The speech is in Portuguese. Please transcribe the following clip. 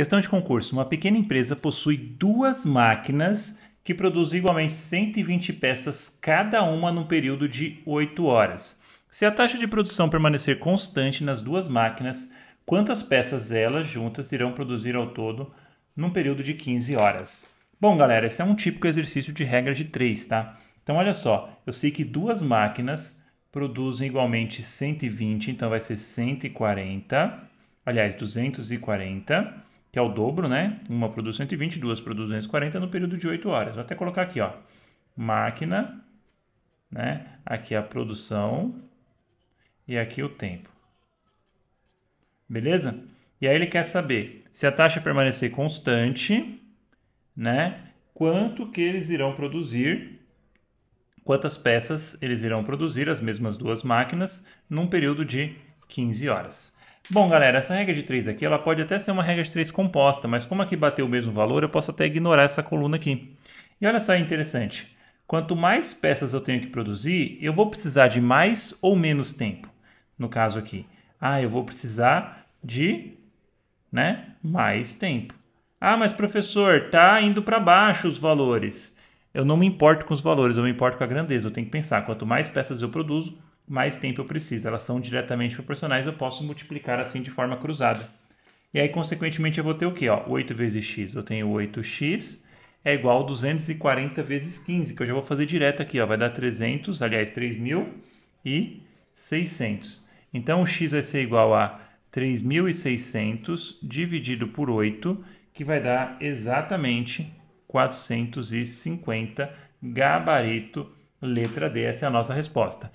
Questão de concurso: uma pequena empresa possui duas máquinas que produzem igualmente 120 peças cada uma num período de 8 horas. Se a taxa de produção permanecer constante nas duas máquinas, quantas peças elas juntas irão produzir ao todo num período de 15 horas? Bom, galera, esse é um típico exercício de regra de 3, tá? Então, olha só, eu sei que duas máquinas produzem igualmente 120, então vai ser 140, aliás, 240 que é o dobro, né? Uma produz 120, duas produz 240 no período de 8 horas. Vou até colocar aqui, ó. Máquina, né? Aqui a produção e aqui o tempo. Beleza? E aí ele quer saber se a taxa permanecer constante, né? Quanto que eles irão produzir, quantas peças eles irão produzir, as mesmas duas máquinas, num período de 15 horas. Bom, galera, essa regra de 3 aqui, ela pode até ser uma regra de 3 composta, mas como aqui bateu o mesmo valor, eu posso até ignorar essa coluna aqui. E olha só, é interessante. Quanto mais peças eu tenho que produzir, eu vou precisar de mais ou menos tempo. No caso aqui, ah, eu vou precisar de né, mais tempo. Ah, mas professor, tá indo para baixo os valores. Eu não me importo com os valores, eu me importo com a grandeza. Eu tenho que pensar, quanto mais peças eu produzo, mais tempo eu preciso. Elas são diretamente proporcionais, eu posso multiplicar assim de forma cruzada. E aí, consequentemente, eu vou ter o quê? Ó, 8 vezes x, eu tenho 8x é igual a 240 vezes 15, que eu já vou fazer direto aqui, ó, vai dar 300, aliás, 3.600. Então, o x vai ser igual a 3.600 dividido por 8, que vai dar exatamente 450 gabarito letra D. Essa é a nossa resposta.